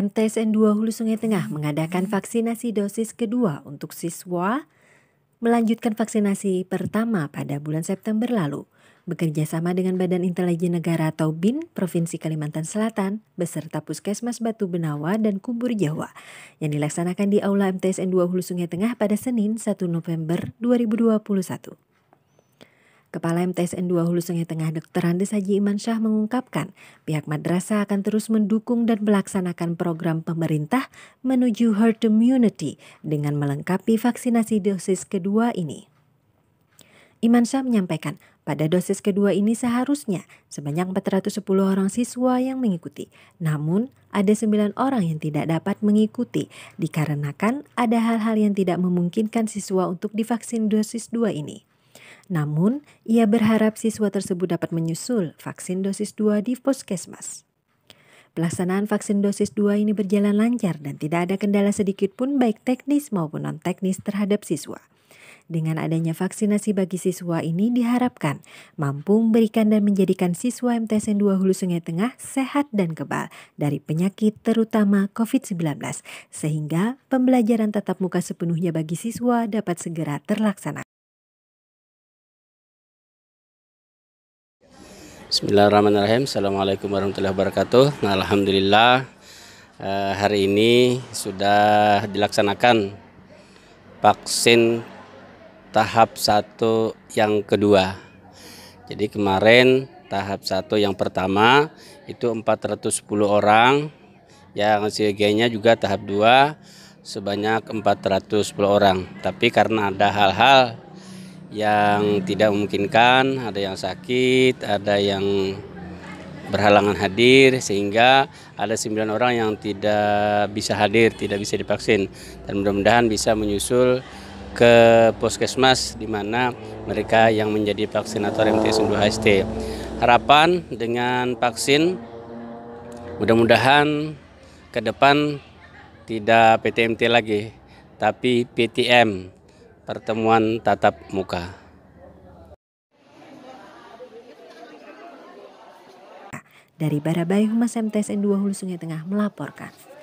MTSN 2 Hulu Sungai Tengah mengadakan vaksinasi dosis kedua untuk siswa melanjutkan vaksinasi pertama pada bulan September lalu bekerja sama dengan Badan Intelijen Negara atau BIN Provinsi Kalimantan Selatan beserta Puskesmas Batu Benawa dan Kubur Jawa yang dilaksanakan di Aula MTSN 2 Hulu Sungai Tengah pada Senin 1 November 2021. Kepala MTSN 2 Hulu Sungai Tengah Dr. Andes Haji Iman Syah mengungkapkan pihak madrasah akan terus mendukung dan melaksanakan program pemerintah menuju herd immunity dengan melengkapi vaksinasi dosis kedua ini. Iman Syah menyampaikan, pada dosis kedua ini seharusnya sebanyak 410 orang siswa yang mengikuti. Namun, ada 9 orang yang tidak dapat mengikuti dikarenakan ada hal-hal yang tidak memungkinkan siswa untuk divaksin dosis dua ini. Namun, ia berharap siswa tersebut dapat menyusul vaksin dosis 2 di Puskesmas. Pelaksanaan vaksin dosis 2 ini berjalan lancar dan tidak ada kendala sedikit pun baik teknis maupun non-teknis terhadap siswa. Dengan adanya vaksinasi bagi siswa ini diharapkan mampu memberikan dan menjadikan siswa MTSN 2 Hulu Sungai Tengah sehat dan kebal dari penyakit terutama COVID-19 sehingga pembelajaran tatap muka sepenuhnya bagi siswa dapat segera terlaksana. Bismillahirrahmanirrahim. Assalamualaikum warahmatullahi wabarakatuh. Nah, alhamdulillah eh, hari ini sudah dilaksanakan vaksin tahap 1 yang kedua. Jadi kemarin tahap 1 yang pertama itu 410 orang yang CG-nya juga tahap 2 sebanyak 410 orang. Tapi karena ada hal-hal yang tidak memungkinkan, ada yang sakit, ada yang berhalangan hadir sehingga ada sembilan orang yang tidak bisa hadir, tidak bisa divaksin dan mudah-mudahan bisa menyusul ke puskesmas di mana mereka yang menjadi vaksinator MTS 2 HST. Harapan dengan vaksin mudah-mudahan ke depan tidak PTMT lagi tapi PTM pertemuan tatap muka. Dari Barabai Humas MTSN 2 Hulu Sungai Tengah melaporkan.